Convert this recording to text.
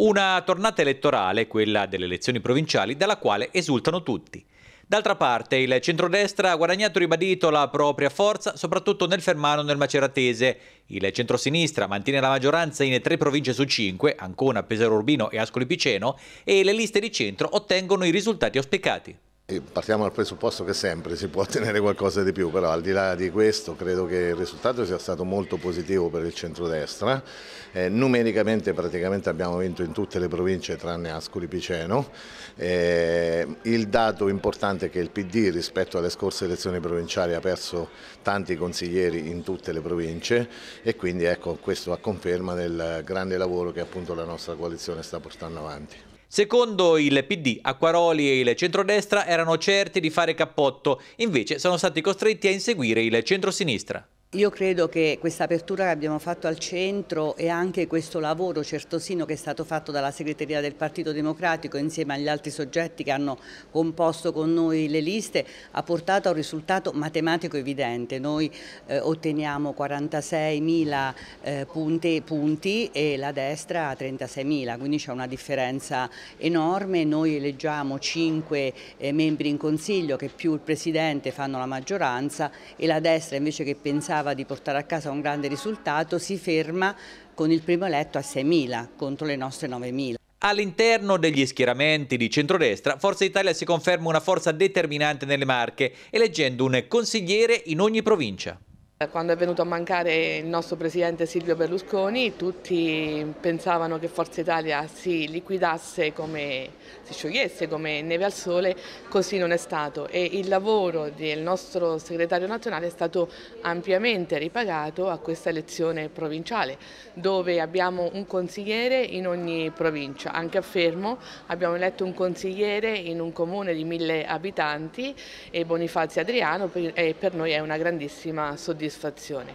Una tornata elettorale, quella delle elezioni provinciali, dalla quale esultano tutti. D'altra parte, il centrodestra ha guadagnato ribadito la propria forza, soprattutto nel Fermano e nel Maceratese. Il centrosinistra mantiene la maggioranza in tre province su cinque, Ancona, Pesaro Urbino e Ascoli Piceno, e le liste di centro ottengono i risultati auspicati. Partiamo dal presupposto che sempre si può ottenere qualcosa di più, però al di là di questo credo che il risultato sia stato molto positivo per il centrodestra. Eh, numericamente praticamente abbiamo vinto in tutte le province tranne Ascoli Piceno. Eh, il dato importante è che il PD rispetto alle scorse elezioni provinciali ha perso tanti consiglieri in tutte le province e quindi ecco, questo a conferma del grande lavoro che appunto la nostra coalizione sta portando avanti. Secondo il PD, Acquaroli e il centrodestra erano certi di fare cappotto, invece sono stati costretti a inseguire il centrosinistra. Io credo che questa apertura che abbiamo fatto al centro e anche questo lavoro certosino che è stato fatto dalla segreteria del Partito Democratico insieme agli altri soggetti che hanno composto con noi le liste ha portato a un risultato matematico evidente. Noi eh, otteniamo 46.000 eh, punti, e la destra 36.000, quindi c'è una differenza enorme. Noi eleggiamo 5 eh, membri in consiglio che più il Presidente fanno la maggioranza e la destra invece che pensare aspettava di portare a casa un grande risultato, si ferma con il primo eletto a 6.000 contro le nostre 9.000. All'interno degli schieramenti di centrodestra, Forza Italia si conferma una forza determinante nelle Marche, eleggendo un consigliere in ogni provincia. Quando è venuto a mancare il nostro presidente Silvio Berlusconi tutti pensavano che Forza Italia si liquidasse come si sciogliesse come neve al sole, così non è stato e il lavoro del nostro segretario nazionale è stato ampiamente ripagato a questa elezione provinciale dove abbiamo un consigliere in ogni provincia, anche a Fermo abbiamo eletto un consigliere in un comune di mille abitanti e Bonifazio Adriano e per noi è una grandissima soddisfazione soddisfazione.